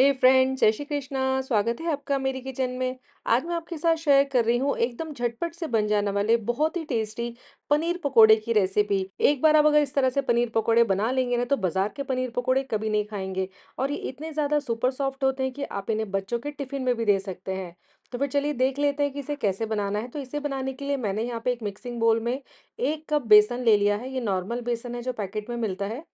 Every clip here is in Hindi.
हे फ्रेंड जय श्री कृष्णा स्वागत है आपका मेरी किचन में आज मैं आपके साथ शेयर कर रही हूँ एकदम झटपट से बन जाने वाले बहुत ही टेस्टी पनीर पकोड़े की रेसिपी एक बार आप अगर इस तरह से पनीर पकोड़े बना लेंगे ना तो बाजार के पनीर पकोड़े कभी नहीं खाएंगे और ये इतने ज़्यादा सुपर सॉफ्ट होते हैं कि आप इन्हें बच्चों के टिफिन में भी दे सकते हैं तो फिर चलिए देख लेते हैं कि इसे कैसे बनाना है तो इसे बनाने के लिए मैंने यहाँ पे एक मिक्सिंग बोल में एक कप बेसन ले लिया है ये नॉर्मल बेसन है जो पैकेट में मिलता है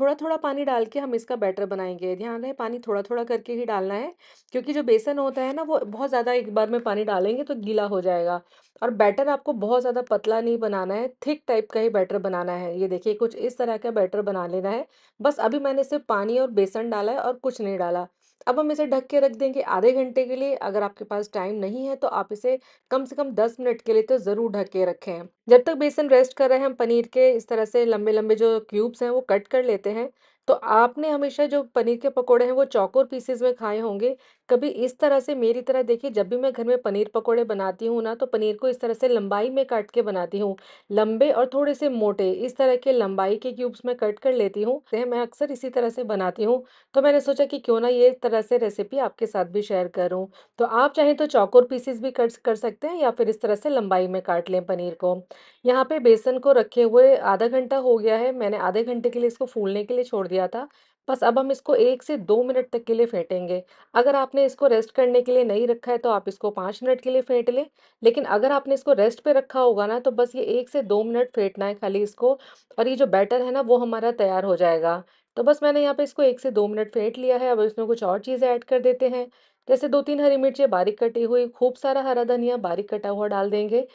थोड़ा थोड़ा पानी डाल के हम इसका बैटर बनाएंगे ध्यान रहे पानी थोड़ा थोड़ा करके ही डालना है क्योंकि जो बेसन होता है ना वो बहुत ज़्यादा एक बार में पानी डालेंगे तो गीला हो जाएगा और बैटर आपको बहुत ज़्यादा पतला नहीं बनाना है थिक टाइप का ही बैटर बनाना है ये देखिए कुछ इस तरह का बैटर बना लेना है बस अभी मैंने सिर्फ पानी और बेसन डाला है और कुछ नहीं डाला अब हम इसे ढक के रख देंगे आधे घंटे के लिए अगर आपके पास टाइम नहीं है तो आप इसे कम से कम दस मिनट के लिए तो ज़रूर ढक के रखें जब तक बेसन रेस्ट कर रहे हैं हम पनीर के इस तरह से लंबे लंबे जो क्यूब्स हैं वो कट कर लेते हैं तो आपने हमेशा जो पनीर के पकोड़े हैं वो चौकोर पीसेस में खाए होंगे कभी इस तरह से मेरी तरह देखिए जब भी मैं घर में पनीर पकोड़े बनाती हूँ ना तो पनीर को इस तरह से लंबाई में काट के बनाती हूँ लंबे और थोड़े से मोटे इस तरह के लंबाई के क्यूब्स में कट कर लेती हूँ मैं अक्सर इसी तरह से बनाती हूँ तो मैंने सोचा कि क्यों ना ये तरह से रेसिपी आपके साथ भी शेयर करूँ तो आप चाहें तो चौकोर पीसेस भी कट कर सकते हैं या फिर इस तरह से लंबाई में काट लें पनीर को यहाँ पर बेसन को रखे हुए आधा घंटा हो गया है मैंने आधे घंटे के लिए इसको फूलने के लिए छोड़ दिया था बस अब हम इसको एक से दो मिनट तक के लिए फेंटेंगे अगर आपने इसको रेस्ट करने के लिए नहीं रखा है तो आप इसको पाँच मिनट के लिए फेंट लें लेकिन अगर आपने इसको रेस्ट पे रखा होगा ना तो बस ये एक से दो मिनट फेंटना है खाली इसको और ये जो बैटर है ना वो हमारा तैयार हो जाएगा तो बस मैंने यहाँ पे इसको एक से दो मिनट फेंट लिया है अब इसमें कुछ और चीज़ें ऐड कर देते हैं जैसे दो तीन हरी मिर्चें बारीक कटी हुई खूब सारा हरा धनिया बारीक कटा हुआ डाल देंगे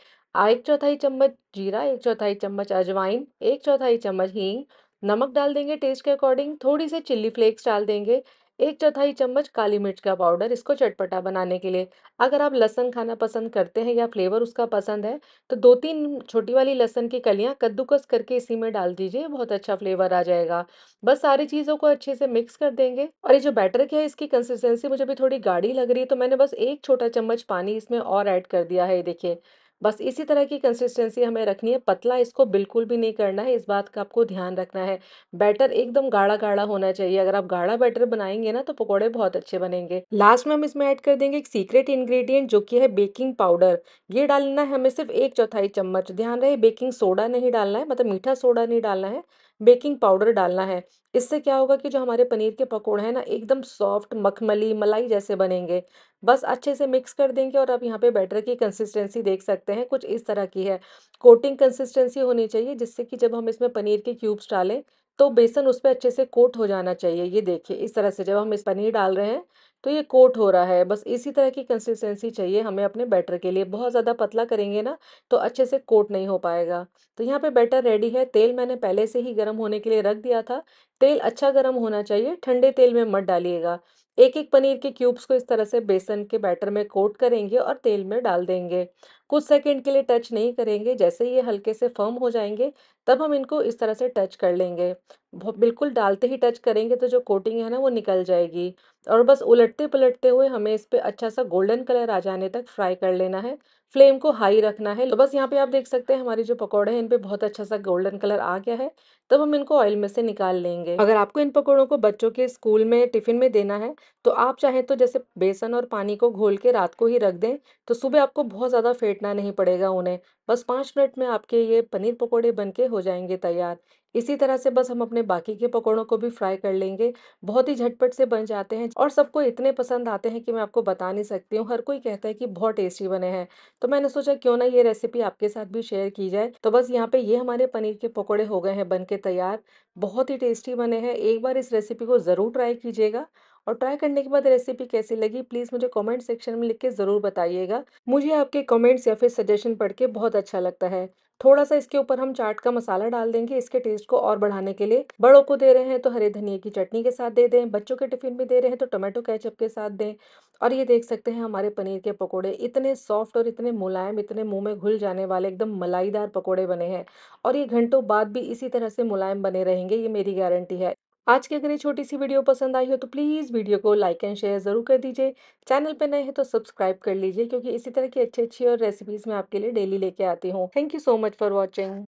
एक चौथाई चम्मच जीरा एक चौथाई चम्मच अजवाइन एक चौथाई चम्मच हींग नमक डाल देंगे टेस्ट के अकॉर्डिंग थोड़ी सी चिल्ली फ्लेक्स डाल देंगे एक चौथाई चम्मच काली मिर्च का पाउडर इसको चटपटा बनाने के लिए अगर आप लहसन खाना पसंद करते हैं या फ्लेवर उसका पसंद है तो दो तीन छोटी वाली लहसन की कलियां कद्दूकस करके इसी में डाल दीजिए बहुत अच्छा फ्लेवर आ जाएगा बस सारी चीज़ों को अच्छे से मिक्स कर देंगे और ये जो बैटर है इसकी कंसिस्टेंसी मुझे भी थोड़ी गाढ़ी लग रही है तो मैंने बस एक छोटा चम्मच पानी इसमें और ऐड कर दिया है देखिए बस इसी तरह की कंसिस्टेंसी हमें रखनी है पतला इसको बिल्कुल भी नहीं करना है इस बात का आपको ध्यान रखना है बैटर एकदम गाढ़ा गाढ़ा होना चाहिए अगर आप गाढ़ा बैटर बनाएंगे ना तो पकौड़े बहुत अच्छे बनेंगे लास्ट में हम इसमें ऐड कर देंगे एक सीक्रेट इंग्रेडिएंट जो कि है बेकिंग पाउडर ये डालना है हमें सिर्फ एक चौथाई चम्मच ध्यान रहे बेकिंग सोडा नहीं डालना है मतलब मीठा सोडा नहीं डालना है बेकिंग पाउडर डालना है इससे क्या होगा कि जो हमारे पनीर के पकौड़े हैं ना एकदम सॉफ्ट मखमली मलाई जैसे बनेंगे बस अच्छे से मिक्स कर देंगे और आप यहाँ पे बैटर की कंसिस्टेंसी देख सकते हैं कुछ इस तरह की है कोटिंग कंसिस्टेंसी होनी चाहिए जिससे कि जब हम इसमें पनीर के क्यूब्स डालें तो बेसन उस पर अच्छे से कोट हो जाना चाहिए ये देखिए इस तरह से जब हम इस पनीर डाल रहे हैं तो ये कोट हो रहा है बस इसी तरह की कंसिस्टेंसी चाहिए हमें अपने बैटर के लिए बहुत ज़्यादा पतला करेंगे ना तो अच्छे से कोट नहीं हो पाएगा तो यहाँ पे बैटर रेडी है तेल मैंने पहले से ही गर्म होने के लिए रख दिया था तेल अच्छा गर्म होना चाहिए ठंडे तेल में मत डालिएगा एक एक पनीर के क्यूब्स को इस तरह से बेसन के बैटर में कोट करेंगे और तेल में डाल देंगे कुछ सेकेंड के लिए टच नहीं करेंगे जैसे ये हल्के से फर्म हो जाएंगे तब हम इनको इस तरह से टच कर लेंगे बिल्कुल डालते ही टच करेंगे तो जो कोटिंग है ना वो निकल जाएगी और बस उलटते पलटते हुए हमें इस पर अच्छा सा गोल्डन कलर आ जाने तक फ्राई कर लेना है फ्लेम को हाई रखना है तो बस यहाँ पे आप देख सकते हैं हमारी जो पकौड़े हैं इन पे बहुत अच्छा सा गोल्डन कलर आ गया है तब हम इनको ऑयल में से निकाल लेंगे अगर आपको इन पकौड़ों को बच्चों के स्कूल में टिफिन में देना है तो आप चाहें तो जैसे बेसन और पानी को घोल के रात को ही रख दें तो सुबह आपको बहुत ज़्यादा फेंटना नहीं पड़ेगा उन्हें बस पाँच मिनट में आपके ये पनीर पकौड़े बन के हो जाएंगे तैयार इसी तरह से बस हम अपने बाकी के पकौड़ों को भी फ्राई कर लेंगे बहुत ही झटपट से बन जाते हैं और सबको इतने पसंद आते हैं कि मैं आपको बता नहीं सकती हूँ हर कोई कहता है कि बहुत टेस्टी बने हैं तो मैंने सोचा क्यों ना ये रेसिपी आपके साथ भी शेयर की जाए तो बस यहाँ पे ये हमारे पनीर के पकौड़े हो गए हैं बन के तैयार बहुत ही टेस्टी बने हैं एक बार इस रेसिपी को ज़रूर ट्राई कीजिएगा और ट्राई करने के बाद रेसिपी कैसी लगी प्लीज़ मुझे कमेंट सेक्शन में लिख के ज़रूर बताइएगा मुझे आपके कमेंट्स या फिर सजेशन पढ़ के बहुत अच्छा लगता है थोड़ा सा इसके ऊपर हम चाट का मसाला डाल देंगे इसके टेस्ट को और बढ़ाने के लिए बड़ों को दे रहे हैं तो हरे धनिया की चटनी के साथ दे दें बच्चों के टिफिन में दे रहे हैं तो टोमेटो कैचअप के साथ दें और ये देख सकते हैं हमारे पनीर के पकोड़े इतने सॉफ्ट और इतने मुलायम इतने मुंह में घुल जाने वाले एकदम मलाईदार पकौड़े बने हैं और ये घंटों बाद भी इसी तरह से मुलायम बने रहेंगे ये मेरी गारंटी है आज की अगर ये छोटी सी वीडियो पसंद आई हो तो प्लीज़ वीडियो को लाइक एंड शेयर ज़रूर कर दीजिए चैनल पर नए हैं तो सब्सक्राइब कर लीजिए क्योंकि इसी तरह की अच्छी अच्छी और रेसिपीज़ मैं आपके लिए डेली लेके आती हूँ thank you so much for watching